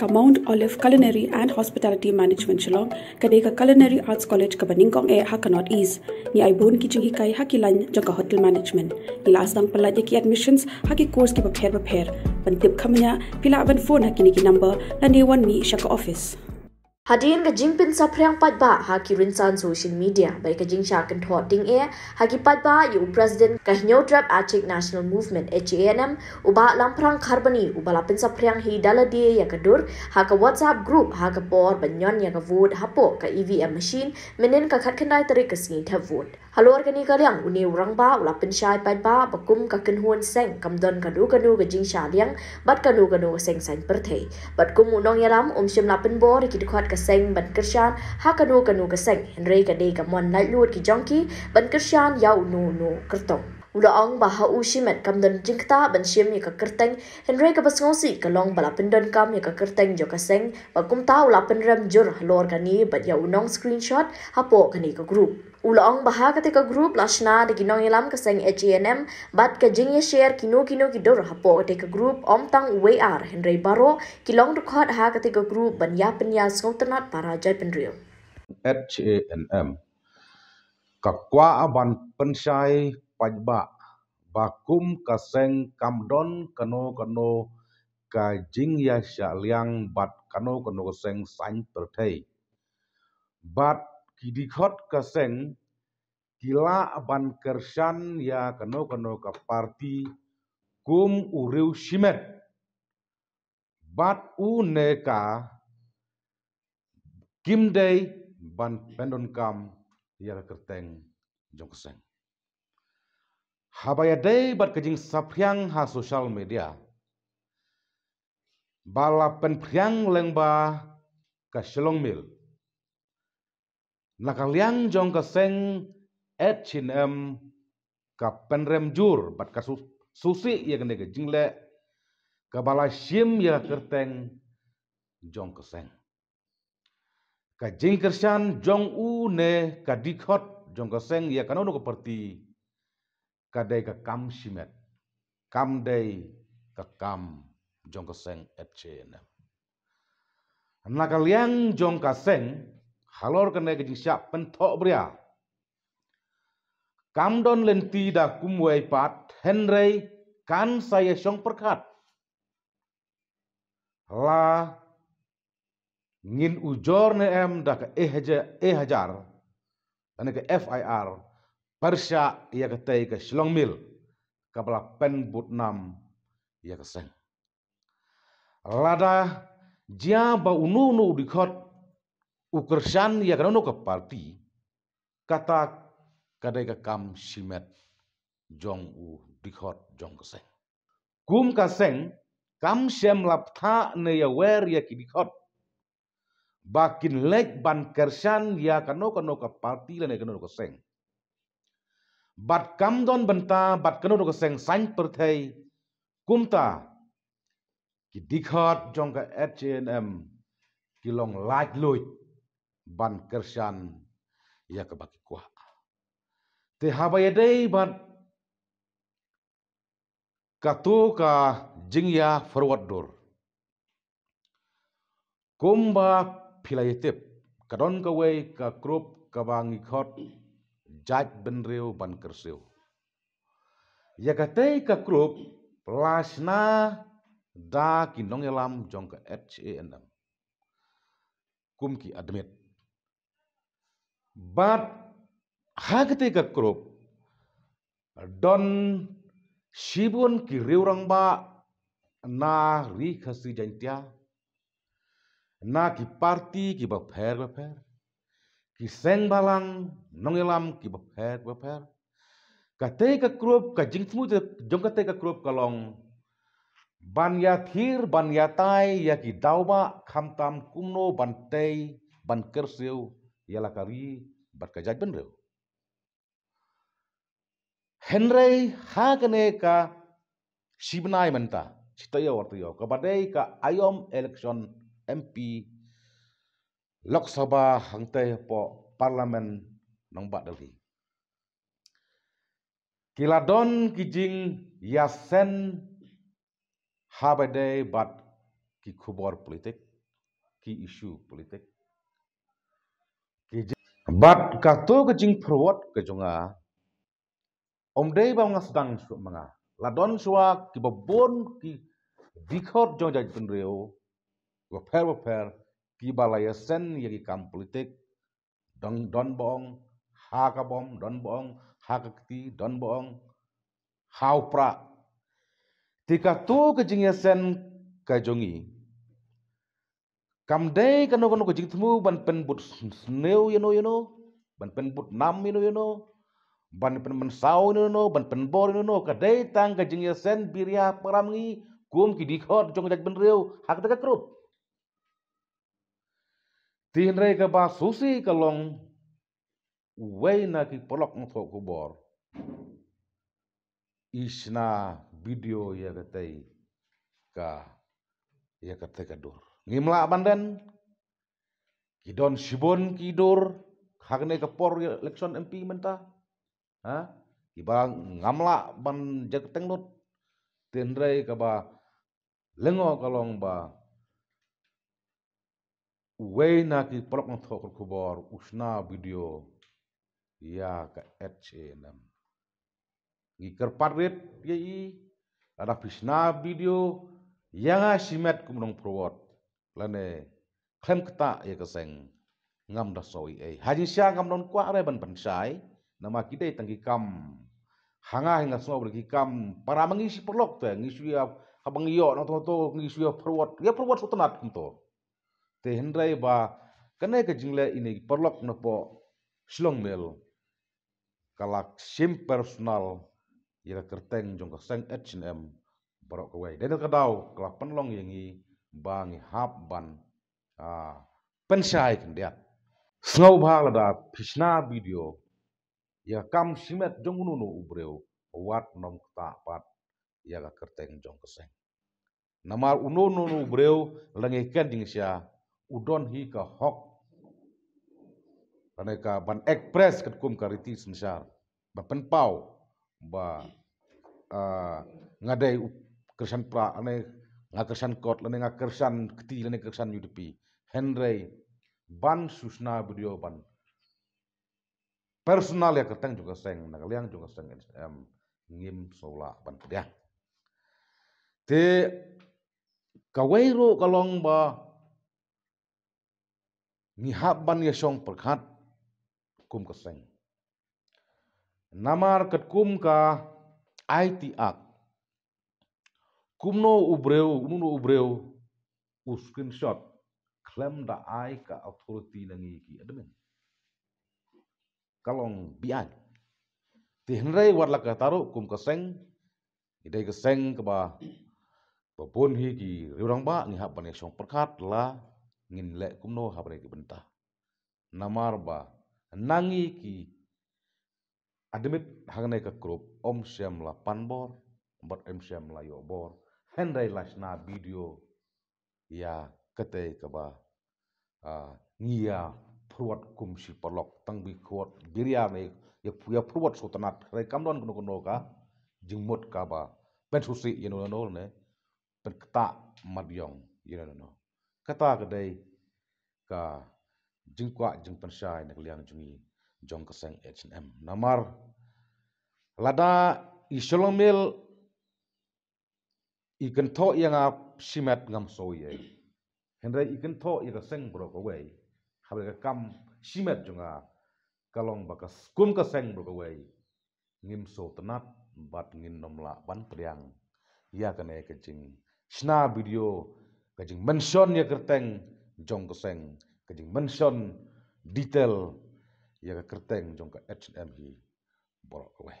का mount olive Culinary and Hospitality Management Shillong kadai ka Culinary Arts College ka baningkong e ha ka North East ni aibon ki jingi kai ha lan jaga hotel management Ni last dang pala ki admissions haki course ki ba pher ba pher pan tip khamya pila ban phone ha ni ki number la ne one me shaka office ฮาดินกับจิงเินสับเพียงปัดบาฮักิรินซันโซเชียลมีเดียใบกจิงชากันทอดดิงเอฮักิปัดบาอยู่ประธานกับฮิโนทรัพอาชิกนชั่นแนลมูฟเมนต์เอชเอ็นเอ็มอุบะลัำพรังคาร์บอนีอุบะลับเป็นสับเพียงฮีดัลเดียยากระดูร์ฮักกับวอทส์อัพกรุ๊ปฮักกับบอร์บัญญัติยากับวูดฮับปอกกับอีวีเอ็มมัชินเมนเนนกับขัดขันได้ตรีกับสเงที่โหวตฮัลโหลกันนี่ก็เรื่องอุณิวรังบ้าอุลับเป็นชายปัดบาบักุมกับกันหัวเซ็งกำดอนกันดูกันดูกับจิงชาเลียงบัดกันดูกันดูเซงสันประเทศบัดกุมอุนงยามอมชิมลับเป็นบอร์กิดควัด kaseng ban kershan ha kanu kanu kaseng Henry kade kamon lai lord ki jongki ban kershan yau nu nu kertong ang baha ushi men kamdon jingkta ban shim yaka kerteng Henry ngosi ka long bala pendon kam yaka kerteng jo ba kum ta ula penrem jur ka ni bat ya unong screenshot hapo ni ke grup. ang baha ka grup lashna de kinong ilam seng H&M bat ka jing ya share kino kino dor hapo ka grup om tang WR Henry baro kilong dukhot ha ka grup ban ya penya sngotnat para jai penriu. H&M e kakwa aban pensai pajba bakum kaseng kamdon kano kano ka jing ya sha liang bat kano kano kaseng sain tei bat kidikot kaseng kila ban kersan ya kano kano ka parti kum uriu shimet bat u neka kim ban pendon kam ya kerteng seng day bat kejing sapriang ha sosial media. Bala priang lengba ke mil, mil. Nakaliang jong keseng et chin em ke penrem jur bat ke susi ya kene kejing le ke bala shim ya kerteng jong keseng. Ke jing kersyan jong u ne ke dikhot jong keseng ya kanono perti kadai ka kam shimet kam dai ka kam jong ka seng et chen na ka liang jong ka seng halor ka nai ka jing siap pentok bria kam don len ti da kumwei pat rei kan saya song perkat la ngin ujor ne em da ka eh hajar ane ke FIR Persia ia ketai ke Mil kepala pen butnam ia keseng. Lada jia ba ununu dikot ukersan ia kanono ke parti, kata kadai ke kam shimet jong u dikot jong keseng. Kum kaseng kam lap lapta ne ya wer ya kidikot. Bakin lek ban kersan ia kanono kanono ke parti lene kanono keseng bat kam don benta bat kano rok seng sain perthei kumta ki dikhat jong ka hnm ki long lait loit ban kersan ya ka baki kua te ya dei ban katu ka ya forward door kumba philayetep kadon ka wei ka krup ka bangi khot jaj benreu ban kersiu. Ya katai ka krup lasna da kinong elam ya jong ka HANM. Kum ki admit. But hagate ka krup don shibun ki riurang ba na ri khasi jantia na ki parti ki ba pher ba pher kiseng balang nongelam ki bapher bapher kate ka krup ka jingthmu te jong kate ka krup kalong ban ya thir ban ya tai ya ki khamtam kumno ban tei ban ya yala kari bat ka ban reu henrei ha kane ka shibnai menta sitayo ka kabadei ka ayom election mp Lok Sabha hang po parlamen nang ba Kila Kiladon kijing yasen habede bat ki kubor politik ki isu politik ki bat kato kijing perwot kejonga omdei ba nga sedang su manga ladon suwa ki babon ki dikhor jong jaj penreo go kibalayasen yagi kam politik dong don boong haka bom don boong haka don boong haupra tika tu kejing ya sen kajongi kam dei kanu kanu kejing temu ban pen but sneu yano yano ban pen but nam yano yano ban pen men sau yano yano ban pen bor yano yano kadei tang kejing ya sen biria ya peramngi kum kidikot jong jak benreu hak dekat krup tin re ka ba susi ka long wei na ki polok ng tho bor isna video ya ka tei ka ya ka te ka dur ngimla banden kidon shibon kidur hagne ka por election MP menta ha ibang ngamla ban jak tengnut tenrei ka ba lengo kalong ba na ki وينك بلوك usna video وشنا ka ياك اتش انم يكر ye i ada pishna video yang simet kumrong prowot lane klem keta ka seng ngam da soi e haji sha ngam non kwa re ban pansai nama kita tangi kam hanga hinga so ki kam para mengisi perlok te ngisi ya abang yo no to to ngisi ya prowot ya prowot sutenat to te henrai ba kanai ka jingle ini perlok na po shlong mel kalak sim personal ira kerteng jong ka sang hnm barok kawai dan ka dau kalak penlong yang i bangi hap ban a pensai kan dia snow bhag da phishna video ya kam simet jong nu no ubreu wat nom ta pat ya kerteng jong keseng. sang namar uno no ubreu langekan ding sia udon hi ka hok ane ka ban ekpres ket kum ka riti sensar ba penpau ba uh, ngadai kersan pra ane kersan kot lane kersan keti lane kersan yudepi henry ban susna budio ban personal ya keteng juga seng nak liang juga seng em ngim sola ban dia ya. te kawairo kalong ba ni hap ban ye ya song perkhat kum keseng namar kat kum ka aiti ak kum no ubreu kum no ubreu u screenshot klem da ai ka authority nangi ki admin kalong bian tihnrei warla ka taru kum keseng i idai ka seng ka ba Bapun hi ki riurang ba ni hap ya song perkhat la ngin le kumno habre ki benta ba nangi ki ademit hangne ka krup om siam la panbor bor em siam la yobor hendai lasna video ya kete kaba ngia pruat kum si palok tang bi khot biria me ya puya pruat sotanat re kamdon kuno kuno ka jingmot kaba pen susi yeno no ne pen kta madyong yeno no kata kadai ka jingkwa jingpan syai nak liang jungi jong kasang H&M namar lada isolomil ikan to yang ap simet ngam soye hendak ikan to ika seng bro kawai ka kam simet junga kalong bakas kum kaseng bro kawai ngim so tenat bat ngin nomla ban priang ya kene kecing sna video Kajing mention ya kerteng jong keseng Mansion mention detail ya kerteng jong ke H&M hi borok leh